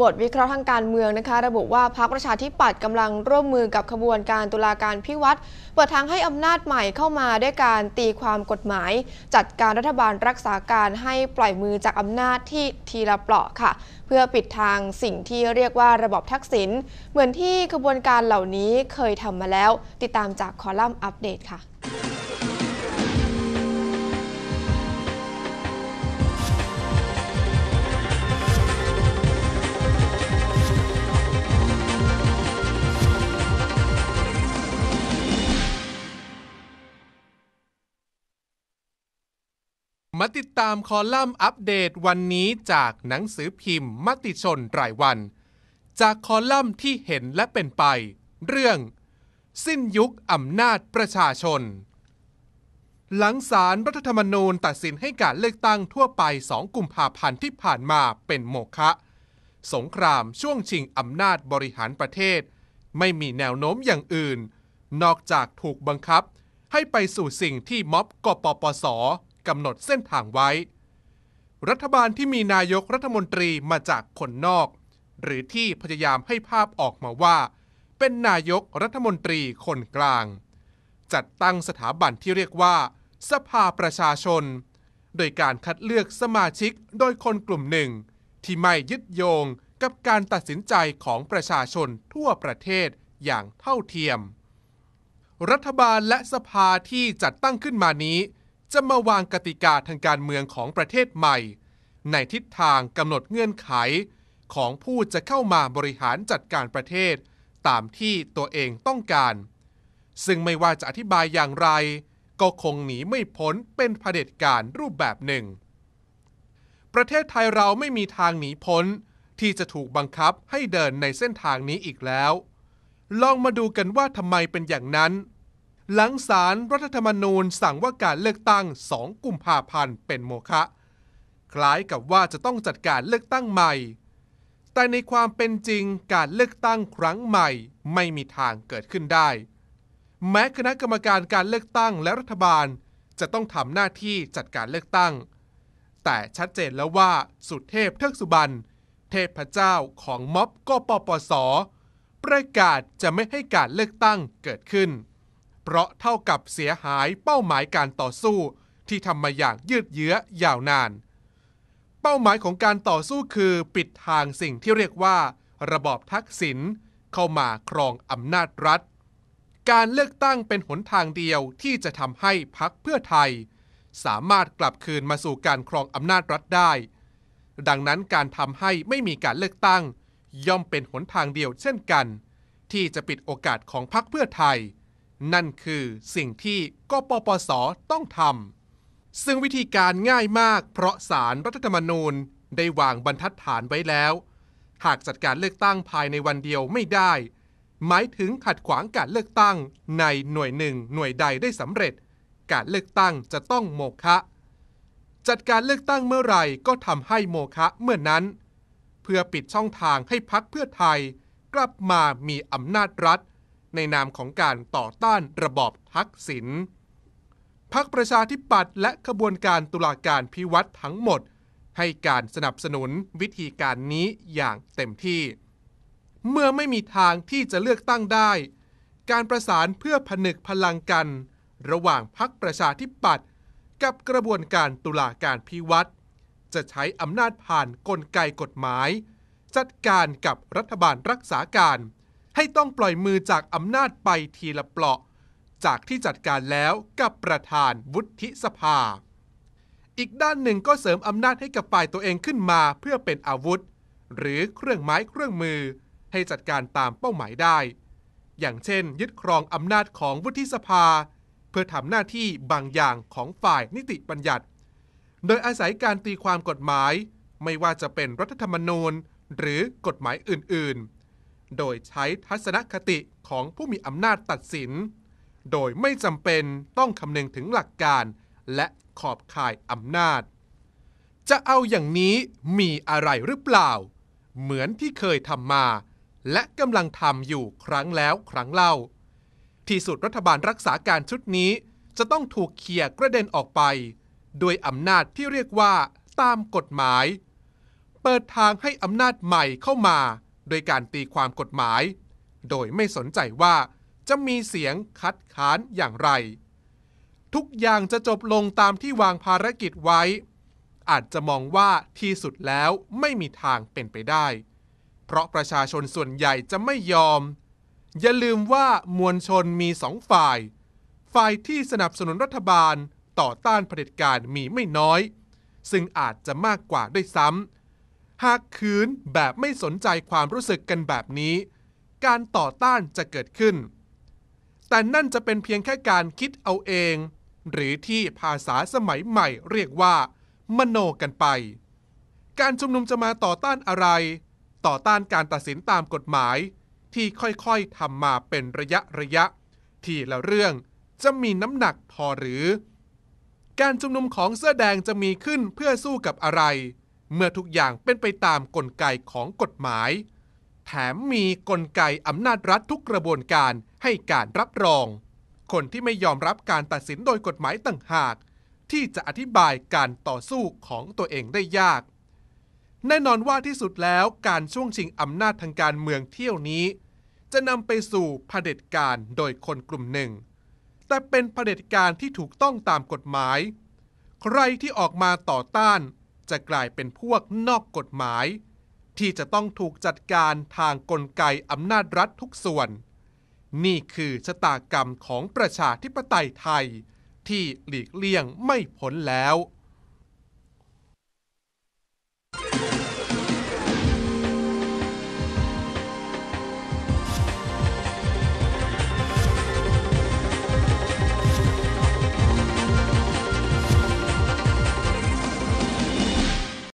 บทวิเคราะห์ทางการเมืองนะคะ ระบุว่าพรรคประชาธิปัตย์กำลังร่วมมือกับขบวนการตุลาการพิวัตรเปิดทางให้อำนาจใหม่เข้ามาด้วยการตีความกฎหมาย จัดการรัฐบาลรักษาการให้ปล่อยมือจากอำนาจที่ทีละเปราะค่ะ เพื่อปิดทางสิ่งที่เรียกว่าระบบทักษิณเหมือนที่ขบวนการเหล่านี้เคยทำมาแล้ว ติดตามจากคอลัมน์อัปเดตค่ะมาติดตามคอลัมน์อัปเดตวันนี้จากหนังสือพิมพ์มติชนรายวัน จากคอลัมน์ที่เห็นและเป็นไป เรื่อง สิ้นยุค อำนาจประชาชน หลังสารรัฐธรรมนูญตัดสินให้การเลือกตั้งทั่วไป 2 กุมภาพันธ์ที่ผ่านมาเป็นโมฆะสงครามช่วงชิงอำนาจบริหารประเทศ ไม่มีแนวโน้มอย่างอื่น นอกจากถูกบังคับ ให้ไปสู่สิ่งที่ม็อบกปปสกำหนดเส้นทางไว้ รัฐบาลที่มีนายกรัฐมนตรีมาจากคนนอก หรือที่พยายามให้ภาพออกมาว่า เป็นนายกรัฐมนตรีคนกลาง จัดตั้งสถาบันที่เรียกว่า สภาประชาชน โดยการคัดเลือกสมาชิกโดยคนกลุ่มหนึ่งที่ไม่ยึดโยงกับการตัดสินใจของประชาชนทั่วประเทศอย่างเท่าเทียม รัฐบาลและสภาที่จัดตั้งขึ้นมานี้จะมาวางกติกาทางการเมืองของประเทศใหม่ ในทิศทางกำหนดเงื่อนไขของผู้จะเข้ามาบริหารจัดการประเทศ ตามที่ตัวเองต้องการ ซึ่งไม่ว่าจะอธิบายอย่างไร ก็คงหนีไม่พ้นเป็นเผด็จการรูปแบบหนึ่ง ประเทศไทยเราไม่มีทางหนีพ้นที่จะถูกบังคับให้เดินในเส้นทางนี้อีกแล้ว ลองมาดูกันว่าทำไมเป็นอย่างนั้นหลังสารรัฐธรรมนูญสั่งว่าการเลือกตั้ง 2 กุมภาพันธ์เป็นโมฆะคล้ายกับว่าจะต้องจัดการเลือกตั้งใหม่ แต่ในความเป็นจริงการเลือกตั้งครั้งใหม่ไม่มีทางเกิดขึ้นได้ แม้คณะกรรมการการเลือกตั้งและรัฐบาล จะต้องทำหน้าที่จัดการเลือกตั้ง แต่ชัดเจนแล้วว่าสุดเทพเทือกสุบรรณเทพเจ้าของม็อบกปปสประกาศจะไม่ให้การเลือกตั้งเกิดขึ้นเพราะเท่ากับเสียหายเป้าหมายการต่อสู้ที่ทำมาอย่างยืดเยื้อยาวนาน เป้าหมายของการต่อสู้คือ ปิดทางสิ่งที่เรียกว่าระบอบทักษิณเข้ามาครองอำนาจรัฐ การเลือกตั้งเป็น หนทางเดียวที่จะทำให้พักเพื่อไทย สามารถกลับคืนมาสู่การครองอำนาจรัฐได้ ดังนั้นการทำให้ไม่มีการเลือกตั้ง ย่อมเป็นหนทางเดียวเช่นกัน ที่จะปิดโอกาสของพักเพื่อไทยนั่นคือสิ่งที่กปปสต้องทำซึ่งวิธีการง่ายมากเพราะสารรัฐธรรมนูญได้วางบรรทัดฐานไว้แล้ว หากจัดการเลือกตั้งภายในวันเดียวไม่ได้ หมายถึงขัดขวางการเลือกตั้งในหน่วยหนึ่งหน่วยใดได้สำเร็จ การเลือกตั้งจะต้องโมฆะจัดการเลือกตั้งเมื่อไหร่ก็ทำให้โมฆะเมื่อนั้น เพื่อปิดช่องทางให้พักเพื่อไทย กลับมามีอำนาจรัฐในนามของการต่อต้านระบอบทักษิณพักประชาธิปัตย์และขบวนการตุลาการพิวัตรทั้งหมด ให้การสนับสนุนวิธีการนี้อย่างเต็มที่ เมื่อไม่มีทางที่จะเลือกตั้งได้ การประสานเพื่อผนึกพลังกัน ระหว่างพักประชาธิปัตย์กับกระบวนการตุลาการพิวัตรจะใช้อำนาจผ่านนกลไกกฎหมาย จัดการกับรัฐบาลรักษาการให้ต้องปล่อยมือจากอำนาจไปทีละเปลาะ จากที่จัดการแล้วกับประธานวุฒิสภา อีกด้านหนึ่งก็เสริมอำนาจให้กับฝ่ายตัวเองขึ้นมาเพื่อเป็นอาวุธ หรือเครื่องไม้เครื่องมือให้จัดการตามเป้าหมายได้ อย่างเช่นยึดครองอำนาจของวุฒิสภา เพื่อทำหน้าที่บางอย่างของฝ่ายนิติบัญญัติ โดยอาศัยการตีความกฎหมาย ไม่ว่าจะเป็นรัฐธรรมนูญหรือกฎหมายอื่นๆโดยใช้ทัศนคติของผู้มีอำนาจตัดสิน โดยไม่จำเป็นต้องคำนึงถึงหลักการและขอบข่ายอำนาจ จะเอาอย่างนี้มีอะไรหรือเปล่า เหมือนที่เคยทำมา และกำลังทำอยู่ครั้งแล้วครั้งเล่า ที่สุดรัฐบาลรักษาการชุดนี้จะต้องถูกเลี่ยกระเด็นออกไปด้วยอำนาจที่เรียกว่า ตามกฎหมาย เปิดทางให้อำนาจใหม่เข้ามาโดยการตีความกฎหมาย โดยไม่สนใจว่าจะมีเสียงคัดค้านอย่างไร ทุกอย่างจะจบลงตามที่วางภารกิจไว้ อาจจะมองว่าที่สุดแล้วไม่มีทางเป็นไปได้ เพราะประชาชนส่วนใหญ่จะไม่ยอม อย่าลืมว่ามวลชนมีสองฝ่ายฝ่ายที่สนับสนุนรัฐบาลต่อต้านเผด็จการมีไม่น้อย ซึ่งอาจจะมากกว่าด้วยซ้ำหากคืนแบบไม่สนใจความรู้สึกกันแบบนี้ การต่อต้านจะเกิดขึ้น แต่นั่นจะเป็นเพียงแค่การคิดเอาเอง หรือที่ภาษาสมัยใหม่เรียกว่ามโนกันไป การชุมนุมจะมาต่อต้านอะไร ต่อต้านการตัดสินตามกฎหมาย ที่ค่อยๆทำมาเป็นระยะระยะ ทีละเรื่องจะมีน้ำหนักพอหรือ การชุมนุมของเสื้อแดงจะมีขึ้นเพื่อสู้กับอะไรเมื่อทุกอย่างเป็นไปตามกลไกของกฎหมาย แถมมีกลไกอำนาจรัฐทุกกระบวนการให้การรับรอง คนที่ไม่ยอมรับการตัดสินโดยกฎหมายต่างหาก ที่จะอธิบายการต่อสู้ของตัวเองได้ยาก แน่นอนว่าที่สุดแล้วการช่วงชิงอำนาจทางการเมืองเที่ยวนี้ จะนำไปสู่เผด็จการโดยคนกลุ่มหนึ่ง แต่เป็นเผด็จการที่ถูกต้องตามกฎหมาย ใครที่ออกมาต่อต้านจะกลายเป็นพวกนอกกฎหมาย ที่จะต้องถูกจัดการทางกลไกอำนาจรัฐทุกส่วน นี่คือชะตากรรมของประชาธิปไตยไทย ที่หลีกเลี่ยงไม่พ้นแล้ว